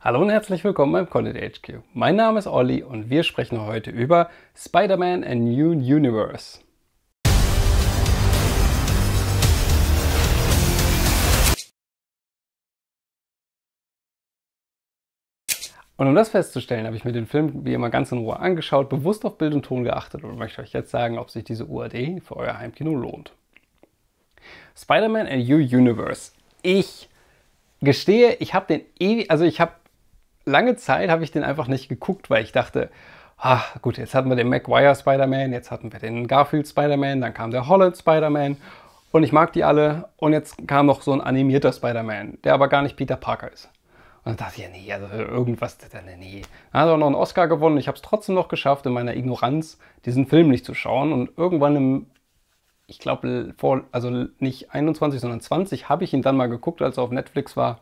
Hallo und herzlich willkommen beim Content HQ. Mein Name ist Olli und wir sprechen heute über Spider-Man A New Universe. Und um das festzustellen, habe ich mir den Film wie immer ganz in Ruhe angeschaut, bewusst auf Bild und Ton geachtet und möchte euch jetzt sagen, ob sich diese UAD für euer Heimkino lohnt. Spider-Man A New Universe. Ich gestehe, ich habe den ewig, also ich habe lange Zeit habe ich den einfach nicht geguckt, weil ich dachte, ach gut, jetzt hatten wir den Maguire Spider-Man, jetzt hatten wir den Garfield Spider-Man, dann kam der Holland Spider-Man und ich mag die alle. Und jetzt kam noch so ein animierter Spider-Man, der aber gar nicht Peter Parker ist. Und dann dachte ich, ja, nee, also irgendwas, nee. nee. Dann hat er auch noch einen Oscar gewonnen. Ich habe es trotzdem noch geschafft, in meiner Ignoranz diesen Film nicht zu schauen. Und irgendwann im, ich glaube, vor, also nicht 21, sondern 20, habe ich ihn dann mal geguckt, als er auf Netflix war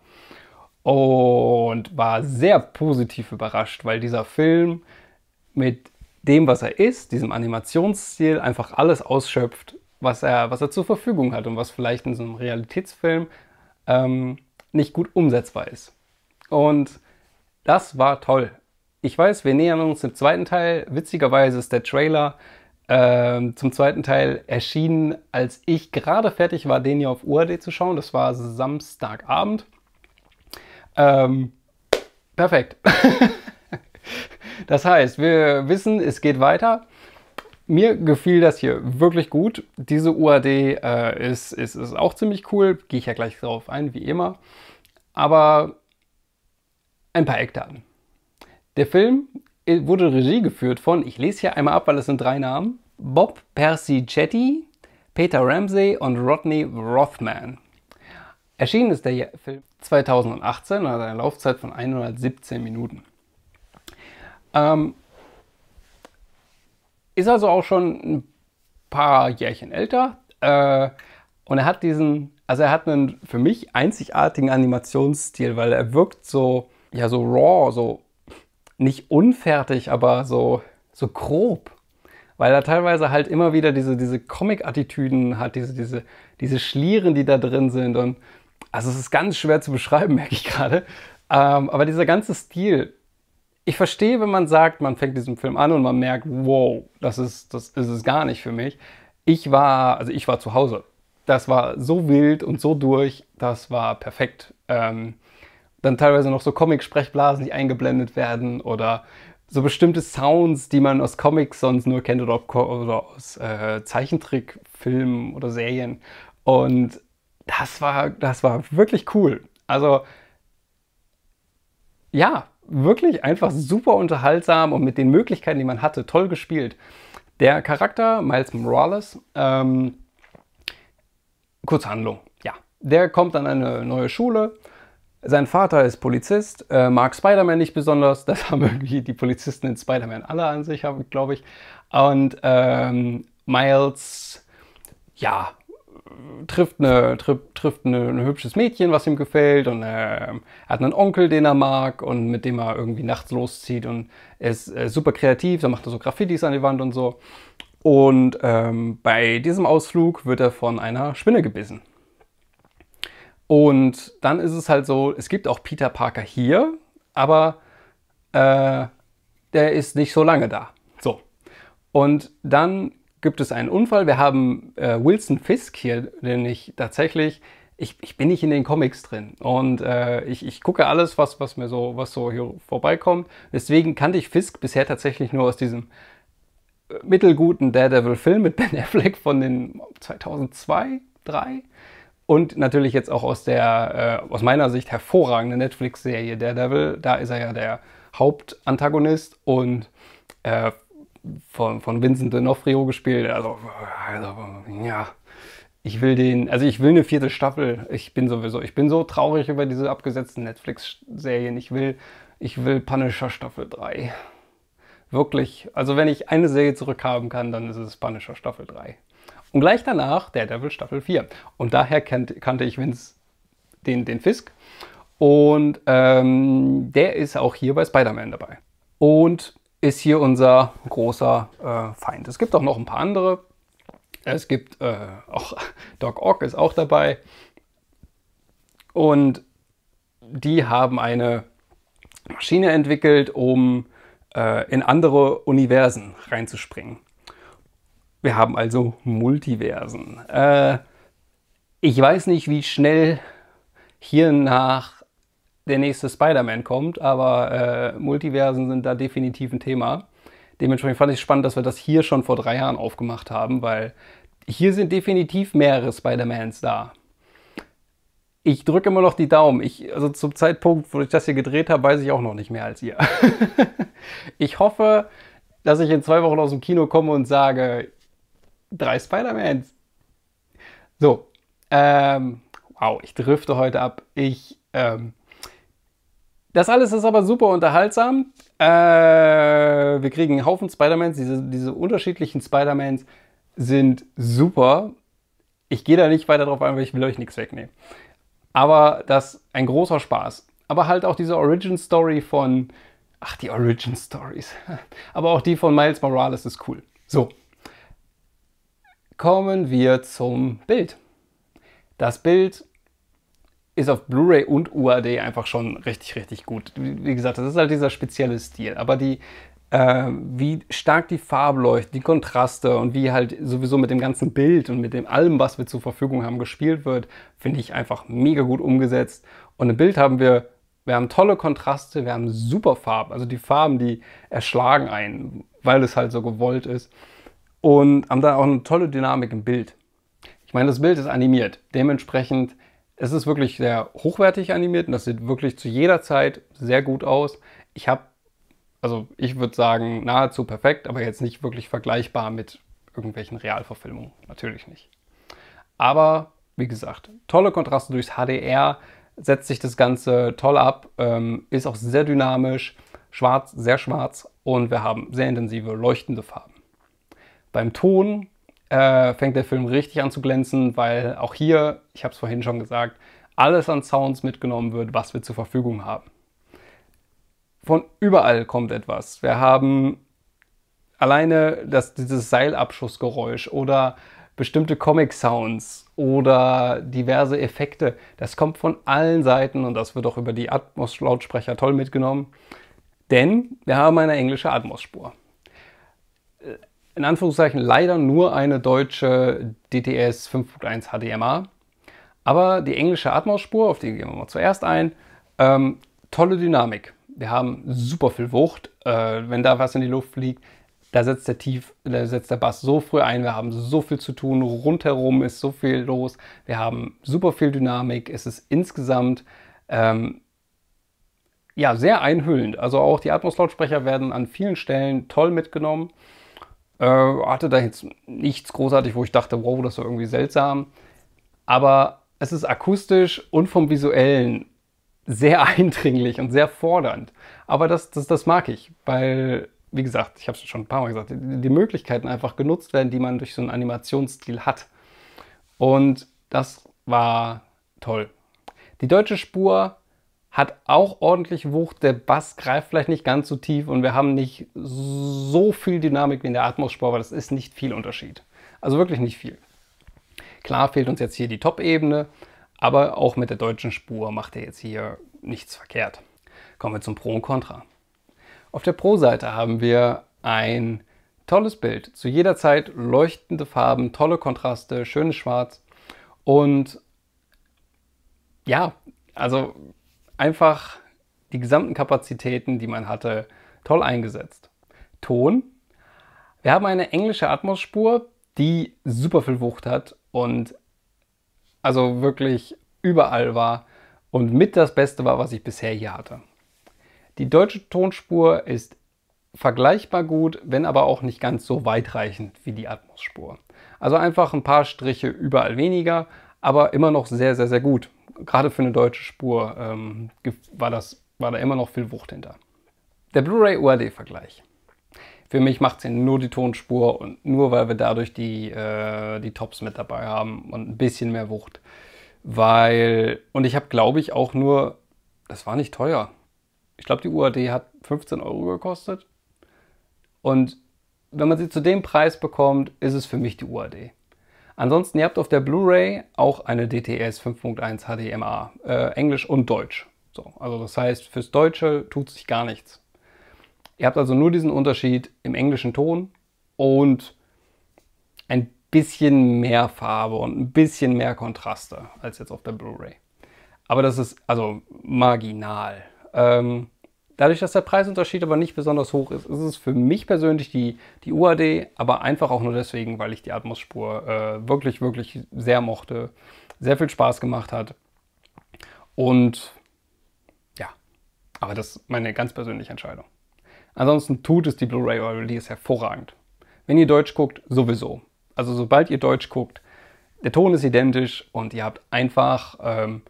und war sehr positiv überrascht, weil dieser Film mit dem, was er ist, diesem Animationsstil, einfach alles ausschöpft, was er, was er zur Verfügung hat und was vielleicht in so einem Realitätsfilm ähm, nicht gut umsetzbar ist. Und das war toll. Ich weiß, wir nähern uns dem zweiten Teil. Witzigerweise ist der Trailer ähm, zum zweiten Teil erschienen, als ich gerade fertig war, den hier auf UAD zu schauen. Das war Samstagabend. Ähm, perfekt. das heißt, wir wissen, es geht weiter. Mir gefiel das hier wirklich gut. Diese UAD äh, ist, ist, ist auch ziemlich cool. Gehe ich ja gleich drauf ein, wie immer. Aber ein paar Eckdaten. Der Film äh, wurde Regie geführt von, ich lese hier einmal ab, weil es sind drei Namen, Bob Percy Persicetti, Peter Ramsey und Rodney Rothman. Erschienen ist der Film 2018 und hat eine Laufzeit von 117 Minuten. Ähm, ist also auch schon ein paar Jährchen älter äh, und er hat diesen, also er hat einen für mich einzigartigen Animationsstil, weil er wirkt so, ja, so raw, so nicht unfertig, aber so, so grob. Weil er teilweise halt immer wieder diese, diese Comic-Attitüden hat, diese, diese, diese Schlieren, die da drin sind und also es ist ganz schwer zu beschreiben, merke ich gerade. Ähm, aber dieser ganze Stil, ich verstehe, wenn man sagt, man fängt diesen Film an und man merkt, wow, das ist, das ist es gar nicht für mich. Ich war, also ich war zu Hause. Das war so wild und so durch, das war perfekt. Ähm, dann teilweise noch so Comic-Sprechblasen, die eingeblendet werden oder so bestimmte Sounds, die man aus Comics sonst nur kennt oder, oder aus äh, Zeichentrickfilmen oder Serien. Und das war, das war wirklich cool. Also, ja, wirklich einfach super unterhaltsam und mit den Möglichkeiten, die man hatte, toll gespielt. Der Charakter Miles Morales, ähm, Handlung, ja, der kommt an eine neue Schule. Sein Vater ist Polizist, äh, mag Spider-Man nicht besonders. Das haben irgendwie die Polizisten in Spider-Man alle an sich, glaube ich. Und ähm, Miles, ja, trifft, eine, trifft, trifft eine, ein hübsches Mädchen, was ihm gefällt und äh, er hat einen Onkel, den er mag und mit dem er irgendwie nachts loszieht und er ist äh, super kreativ, da macht er so Graffitis an die Wand und so. Und ähm, bei diesem Ausflug wird er von einer Spinne gebissen. Und dann ist es halt so, es gibt auch Peter Parker hier, aber äh, der ist nicht so lange da. So. Und dann gibt es einen Unfall. Wir haben äh, Wilson Fisk hier, den ich tatsächlich, ich, ich bin nicht in den Comics drin. Und äh, ich, ich gucke alles, was, was mir so, was so hier vorbeikommt. Deswegen kannte ich Fisk bisher tatsächlich nur aus diesem äh, mittelguten Daredevil-Film mit Ben Affleck von den 2002, 3 und natürlich jetzt auch aus der äh, aus meiner Sicht hervorragenden Netflix-Serie Daredevil. Da ist er ja der Hauptantagonist und äh, von, von Vincent D'Onofrio gespielt. Also, also, ja, ich will den, also ich will eine vierte Staffel. Ich bin sowieso, ich bin so traurig über diese abgesetzten Netflix-Serien. Ich will, ich will Punisher Staffel 3. Wirklich, also wenn ich eine Serie zurückhaben kann, dann ist es Punisher Staffel 3. Und gleich danach der Devil Staffel 4. Und daher kennt, kannte ich Vince den, den Fisk. Und ähm, der ist auch hier bei Spider-Man dabei. Und ist hier unser großer äh, Feind. Es gibt auch noch ein paar andere. Es gibt äh, auch Doc Ock ist auch dabei. Und die haben eine Maschine entwickelt, um äh, in andere Universen reinzuspringen. Wir haben also Multiversen. Äh, ich weiß nicht, wie schnell hier nach der nächste Spider-Man kommt, aber äh, Multiversen sind da definitiv ein Thema. Dementsprechend fand ich es spannend, dass wir das hier schon vor drei Jahren aufgemacht haben, weil hier sind definitiv mehrere Spider-Mans da. Ich drücke immer noch die Daumen. Ich, also zum Zeitpunkt, wo ich das hier gedreht habe, weiß ich auch noch nicht mehr als ihr. ich hoffe, dass ich in zwei Wochen aus dem Kino komme und sage, drei Spider-Mans. So, ähm, wow, ich drifte heute ab. Ich, ähm, das alles ist aber super unterhaltsam. Äh, wir kriegen einen Haufen Spider-Mans. Diese, diese unterschiedlichen Spider-Mans sind super. Ich gehe da nicht weiter drauf ein, weil ich will euch nichts wegnehmen. Aber das ist ein großer Spaß. Aber halt auch diese Origin Story von. Ach, die Origin Stories. Aber auch die von Miles Morales ist cool. So. Kommen wir zum Bild. Das Bild ist auf Blu-ray und UAD einfach schon richtig, richtig gut. Wie gesagt, das ist halt dieser spezielle Stil. Aber die, äh, wie stark die Farbe leuchtet, die Kontraste und wie halt sowieso mit dem ganzen Bild und mit dem allem, was wir zur Verfügung haben, gespielt wird, finde ich einfach mega gut umgesetzt. Und im Bild haben wir, wir haben tolle Kontraste, wir haben super Farben. Also die Farben, die erschlagen einen, weil es halt so gewollt ist. Und haben da auch eine tolle Dynamik im Bild. Ich meine, das Bild ist animiert. Dementsprechend es ist wirklich sehr hochwertig animiert und das sieht wirklich zu jeder Zeit sehr gut aus. Ich habe, also ich würde sagen, nahezu perfekt, aber jetzt nicht wirklich vergleichbar mit irgendwelchen Realverfilmungen. Natürlich nicht. Aber wie gesagt, tolle Kontraste durchs HDR, setzt sich das Ganze toll ab, ähm, ist auch sehr dynamisch, schwarz, sehr schwarz und wir haben sehr intensive leuchtende Farben. Beim Ton äh, fängt der Film richtig an zu glänzen, weil auch hier, ich habe es vorhin schon gesagt, alles an Sounds mitgenommen wird, was wir zur Verfügung haben. Von überall kommt etwas. Wir haben alleine das, dieses Seilabschussgeräusch oder bestimmte Comic-Sounds oder diverse Effekte. Das kommt von allen Seiten und das wird auch über die Atmos-Lautsprecher toll mitgenommen. Denn wir haben eine englische Atmos-Spur in Anführungszeichen leider nur eine deutsche DTS 5.1 HDMA. Aber die englische Atmos-Spur, auf die gehen wir mal zuerst ein, ähm, tolle Dynamik. Wir haben super viel Wucht. Äh, wenn da was in die Luft fliegt, da setzt der Tief, da setzt der Bass so früh ein. Wir haben so viel zu tun. Rundherum ist so viel los. Wir haben super viel Dynamik. Es ist insgesamt ähm, ja sehr einhüllend. Also auch die Atmos-Lautsprecher werden an vielen Stellen toll mitgenommen. Äh, hatte da jetzt nichts großartig, wo ich dachte, wow, das war irgendwie seltsam. Aber es ist akustisch und vom visuellen sehr eindringlich und sehr fordernd. Aber das, das, das mag ich, weil, wie gesagt, ich habe es schon ein paar Mal gesagt, die, die Möglichkeiten einfach genutzt werden, die man durch so einen Animationsstil hat. Und das war toll. Die deutsche Spur hat auch ordentlich Wucht. Der Bass greift vielleicht nicht ganz so tief und wir haben nicht so viel Dynamik wie in der Atmos-Spur, aber das ist nicht viel Unterschied. Also wirklich nicht viel. Klar fehlt uns jetzt hier die Top-Ebene, aber auch mit der deutschen Spur macht er jetzt hier nichts verkehrt. Kommen wir zum Pro und Contra. Auf der Pro-Seite haben wir ein tolles Bild. Zu jeder Zeit leuchtende Farben, tolle Kontraste, schönes Schwarz. Und ja, also einfach die gesamten Kapazitäten, die man hatte, toll eingesetzt. Ton. Wir haben eine englische Atmospur, die super viel Wucht hat und also wirklich überall war und mit das Beste war, was ich bisher hier hatte. Die deutsche Tonspur ist vergleichbar gut, wenn aber auch nicht ganz so weitreichend wie die Atmospur. Also einfach ein paar Striche überall weniger, aber immer noch sehr, sehr, sehr gut gerade für eine deutsche Spur ähm, war, das, war da immer noch viel Wucht hinter. Der Blu-ray UAD-Vergleich. Für mich macht es ja nur die Tonspur und nur weil wir dadurch die, äh, die Tops mit dabei haben und ein bisschen mehr Wucht. Weil, und ich habe glaube ich auch nur, das war nicht teuer. Ich glaube, die UAD hat 15 Euro gekostet. Und wenn man sie zu dem Preis bekommt, ist es für mich die UAD. Ansonsten, ihr habt auf der Blu-ray auch eine DTS 5.1 HDMA, äh, Englisch und Deutsch. So, also das heißt, fürs Deutsche tut sich gar nichts. Ihr habt also nur diesen Unterschied im englischen Ton und ein bisschen mehr Farbe und ein bisschen mehr Kontraste als jetzt auf der Blu-ray. Aber das ist also marginal. Ähm, Dadurch, dass der Preisunterschied aber nicht besonders hoch ist, ist es für mich persönlich die, die UAD, aber einfach auch nur deswegen, weil ich die Atmos-Spur äh, wirklich, wirklich sehr mochte, sehr viel Spaß gemacht hat. Und ja, aber das ist meine ganz persönliche Entscheidung. Ansonsten tut es die Blu-ray, weil die ist hervorragend. Wenn ihr Deutsch guckt, sowieso. Also sobald ihr Deutsch guckt, der Ton ist identisch und ihr habt einfach ähm,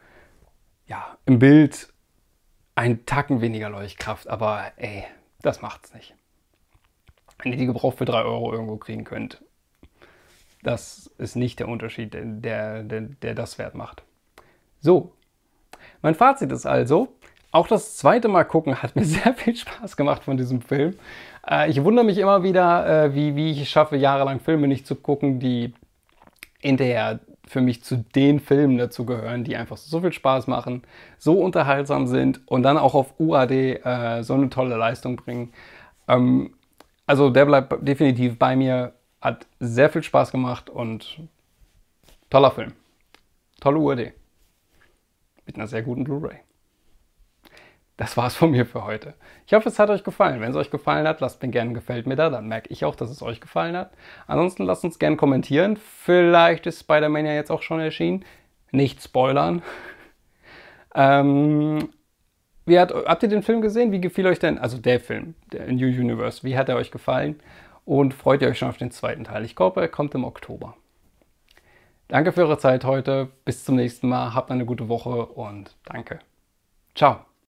ja, im Bild ein Tacken weniger Leuchtkraft, aber ey, das macht's nicht. Wenn ihr die gebraucht für 3 Euro irgendwo kriegen könnt, das ist nicht der Unterschied, der, der, der das wert macht. So, mein Fazit ist also, auch das zweite Mal gucken hat mir sehr viel Spaß gemacht von diesem Film. Äh, ich wundere mich immer wieder, äh, wie, wie ich es schaffe, jahrelang Filme nicht zu gucken, die hinterher für mich zu den Filmen dazu gehören, die einfach so viel Spaß machen, so unterhaltsam sind und dann auch auf UAD äh, so eine tolle Leistung bringen. Ähm, also der bleibt definitiv bei mir, hat sehr viel Spaß gemacht und toller Film. Tolle UAD. Mit einer sehr guten Blu-ray das war's von mir für heute. Ich hoffe, es hat euch gefallen. Wenn es euch gefallen hat, lasst mir gerne gefällt mir da, dann merke ich auch, dass es euch gefallen hat. Ansonsten lasst uns gerne kommentieren. Vielleicht ist Spider-Man ja jetzt auch schon erschienen. Nicht spoilern. ähm, wie hat, habt ihr den Film gesehen? Wie gefiel euch denn, also der Film, der New Universe, wie hat er euch gefallen? Und freut ihr euch schon auf den zweiten Teil? Ich glaube, er kommt im Oktober. Danke für eure Zeit heute. Bis zum nächsten Mal. Habt eine gute Woche und danke. Ciao.